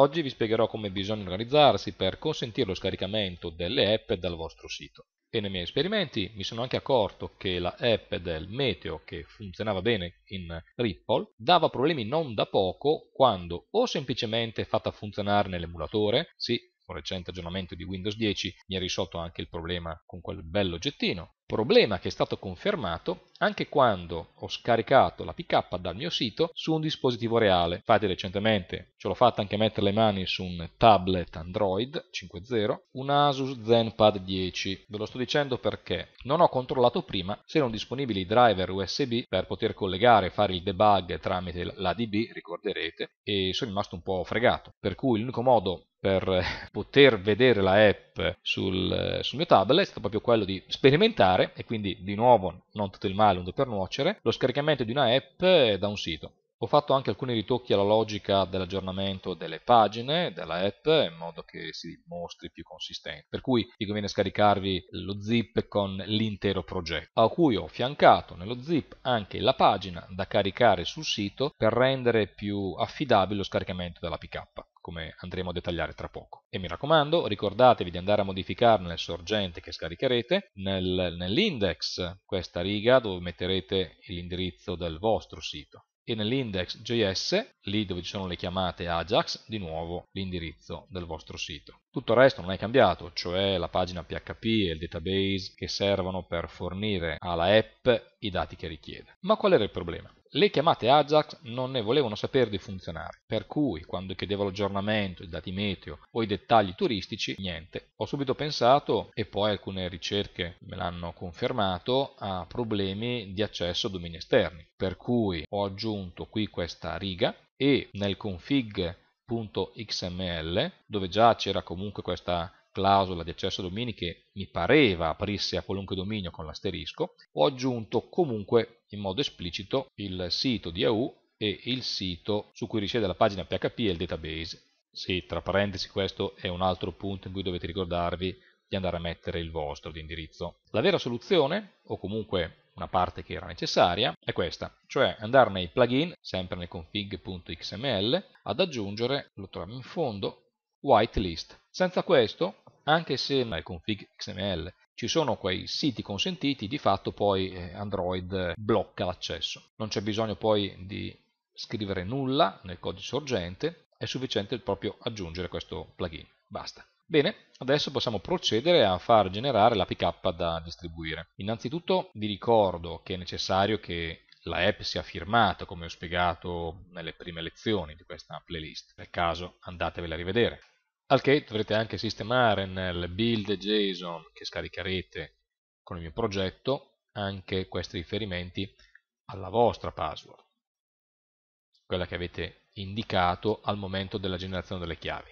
Oggi vi spiegherò come bisogna organizzarsi per consentire lo scaricamento delle app dal vostro sito. E nei miei esperimenti mi sono anche accorto che la app del Meteo, che funzionava bene in Ripple, dava problemi non da poco quando o semplicemente fatta funzionare nell'emulatore, sì, un recente aggiornamento di Windows 10 mi ha risolto anche il problema con quel bel oggettino. Problema che è stato confermato anche quando ho scaricato la PK dal mio sito su un dispositivo reale. Infatti recentemente ce l'ho fatta anche mettere le mani su un tablet Android 5.0, un Asus ZenPad 10. Ve lo sto dicendo perché non ho controllato prima se erano disponibili i driver USB per poter collegare e fare il debug tramite l'ADB, ricorderete, e sono rimasto un po' fregato. Per cui l'unico modo per poter vedere la app sul, sul, mio tablet è stato proprio quello di sperimentare e quindi di nuovo non tutto il male un per nuocere lo scaricamento di una app da un sito ho fatto anche alcuni ritocchi alla logica dell'aggiornamento delle pagine, della app, in modo che si mostri più consistente. Per cui vi conviene scaricarvi lo zip con l'intero progetto, a cui ho fiancato nello zip anche la pagina da caricare sul sito per rendere più affidabile lo scaricamento della dell'APK come andremo a dettagliare tra poco. E mi raccomando, ricordatevi di andare a modificarne nel sorgente che scaricherete, nel, nell'index, questa riga dove metterete l'indirizzo del vostro sito e nell'index.js, lì dove ci sono le chiamate Ajax, di nuovo l'indirizzo del vostro sito. Tutto il resto non è cambiato, cioè la pagina PHP e il database che servono per fornire alla app i dati che richiede. Ma qual era il problema? Le chiamate Ajax non ne volevano sapere di funzionare, per cui quando chiedevo l'aggiornamento, i dati meteo o i dettagli turistici, niente. Ho subito pensato, e poi alcune ricerche me l'hanno confermato, a problemi di accesso a domini esterni, per cui ho aggiunto qui questa riga e nel config.xml, dove già c'era comunque questa clausola di accesso a domini che mi pareva aprisse a qualunque dominio con l'asterisco, ho aggiunto comunque in modo esplicito il sito di AU e il sito su cui risiede la pagina PHP e il database. Sì, tra parentesi questo è un altro punto in cui dovete ricordarvi di andare a mettere il vostro di indirizzo. La vera soluzione, o comunque una parte che era necessaria, è questa, cioè andare nei plugin, sempre nel config.xml, ad aggiungere, lo troviamo in fondo, whitelist. Senza questo, anche se nel config XML ci sono quei siti consentiti, di fatto poi eh, Android blocca l'accesso. Non c'è bisogno poi di scrivere nulla nel codice sorgente, è sufficiente proprio aggiungere questo plugin. Basta. Bene, adesso possiamo procedere a far generare l'APK da distribuire. Innanzitutto vi ricordo che è necessario che la app sia firmata, come ho spiegato nelle prime lezioni di questa playlist. nel caso andatevela a rivedere. Al che dovrete anche sistemare nel build JSON che scaricherete con il mio progetto anche questi riferimenti alla vostra password, quella che avete indicato al momento della generazione delle chiavi.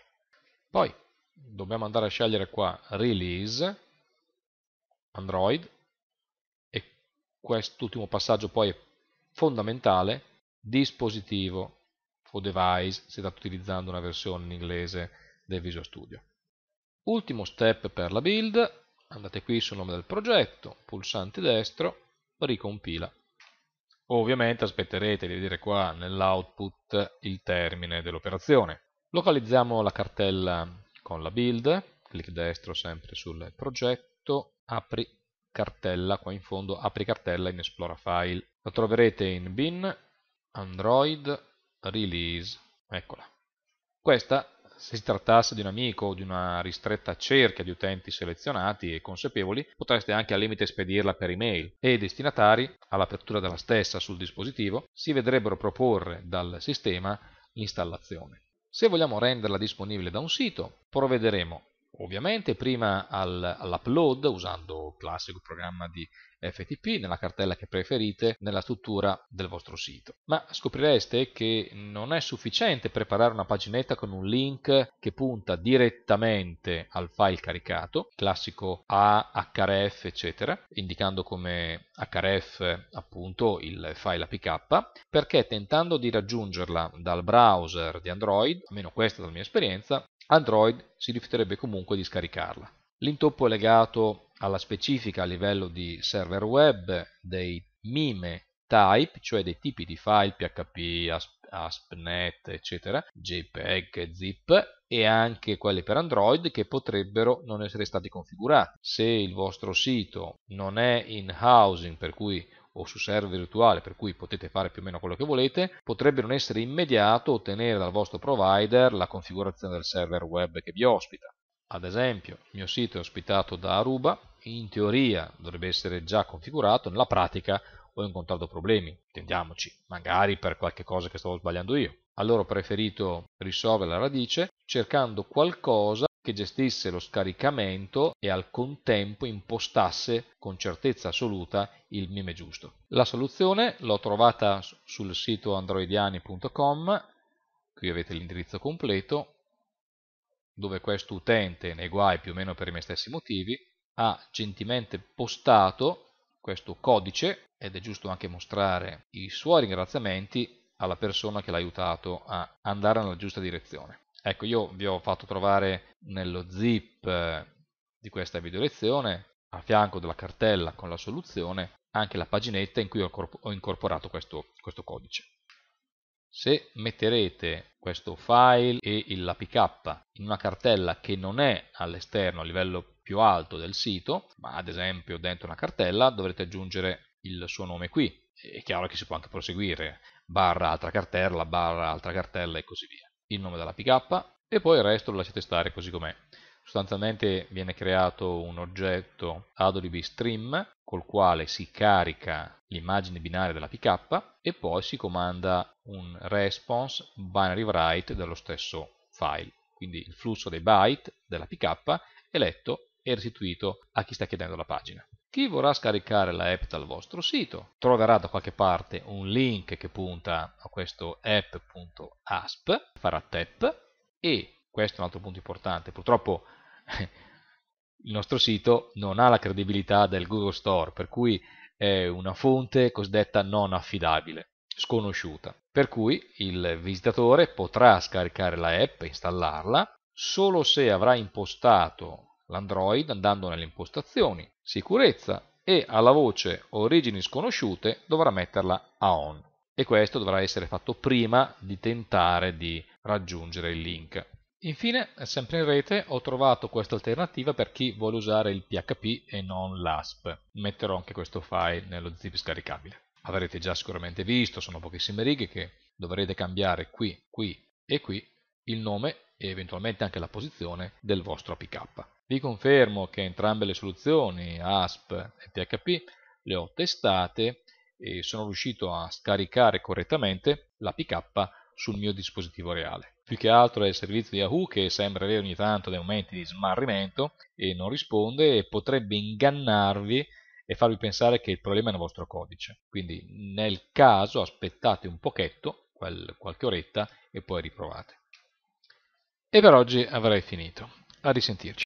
Poi dobbiamo andare a scegliere qua Release, Android, e quest'ultimo passaggio poi è fondamentale dispositivo o device se state utilizzando una versione in inglese del Visual Studio. Ultimo step per la build, andate qui sul nome del progetto, pulsante destro, ricompila. Ovviamente aspetterete di vedere qua nell'output il termine dell'operazione. Localizziamo la cartella con la build, clic destro sempre sul progetto, apri cartella qua in fondo, apri cartella in esplora file. La troverete in bin, android, release, eccola. Questa, se si trattasse di un amico o di una ristretta cerchia di utenti selezionati e consapevoli, potreste anche al limite spedirla per email e i destinatari, all'apertura della stessa sul dispositivo, si vedrebbero proporre dal sistema l'installazione. Se vogliamo renderla disponibile da un sito, provvederemo ovviamente prima al, all'upload usando il classico programma di FTP nella cartella che preferite nella struttura del vostro sito. Ma scoprireste che non è sufficiente preparare una paginetta con un link che punta direttamente al file caricato, classico A, href, eccetera, indicando come HRF appunto il file apk, perché tentando di raggiungerla dal browser di Android, almeno questa è la mia esperienza, Android si rifiuterebbe comunque di scaricarla. L'intoppo è legato alla specifica a livello di server web dei mime type, cioè dei tipi di file PHP, ASP, ASP.NET, eccetera, JPEG, ZIP e anche quelli per Android che potrebbero non essere stati configurati. Se il vostro sito non è in housing, per cui o su server virtuale, per cui potete fare più o meno quello che volete, potrebbe non essere immediato ottenere dal vostro provider la configurazione del server web che vi ospita. Ad esempio, il mio sito è ospitato da Aruba, in teoria dovrebbe essere già configurato, nella pratica ho incontrato problemi, intendiamoci, magari per qualche cosa che stavo sbagliando io. Allora ho preferito risolvere la radice cercando qualcosa che gestisse lo scaricamento e al contempo impostasse con certezza assoluta il meme giusto. La soluzione l'ho trovata sul sito androidiani.com, qui avete l'indirizzo completo, dove questo utente, nei guai più o meno per i miei stessi motivi, ha gentilmente postato questo codice ed è giusto anche mostrare i suoi ringraziamenti alla persona che l'ha aiutato a andare nella giusta direzione. Ecco, io vi ho fatto trovare nello zip eh, di questa video lezione, a fianco della cartella con la soluzione, anche la paginetta in cui ho incorporato questo, questo codice. Se metterete questo file e il l'APK in una cartella che non è all'esterno a livello più alto del sito, ma ad esempio dentro una cartella dovrete aggiungere il suo nome qui. È chiaro che si può anche proseguire, barra altra cartella, barra altra cartella e così via il nome della pick up e poi il resto lo lasciate stare così com'è. Sostanzialmente viene creato un oggetto Adobe Stream col quale si carica l'immagine binaria della pk e poi si comanda un response binary write dello stesso file. Quindi il flusso dei byte della pk è letto e restituito a chi sta chiedendo la pagina. Chi vorrà scaricare la app dal vostro sito troverà da qualche parte un link che punta a questo app.asp, farà tap e, questo è un altro punto importante, purtroppo il nostro sito non ha la credibilità del Google Store, per cui è una fonte cosiddetta non affidabile, sconosciuta. Per cui il visitatore potrà scaricare la app e installarla solo se avrà impostato l'Android andando nelle impostazioni sicurezza e alla voce origini sconosciute dovrà metterla AON e questo dovrà essere fatto prima di tentare di raggiungere il link. Infine, eh, sempre in rete, ho trovato questa alternativa per chi vuole usare il PHP e non l'ASP. Metterò anche questo file nello zip scaricabile. Avrete già sicuramente visto, sono pochissime righe che dovrete cambiare qui, qui e qui il nome e eventualmente anche la posizione del vostro pick up. Vi confermo che entrambe le soluzioni, ASP e PHP, le ho testate e sono riuscito a scaricare correttamente la l'APK sul mio dispositivo reale. Più che altro è il servizio di Yahoo che sembra avere ogni tanto dei momenti di smarrimento e non risponde e potrebbe ingannarvi e farvi pensare che il problema è il vostro codice. Quindi nel caso aspettate un pochetto, quel, qualche oretta e poi riprovate. E per oggi avrei finito. A risentirci.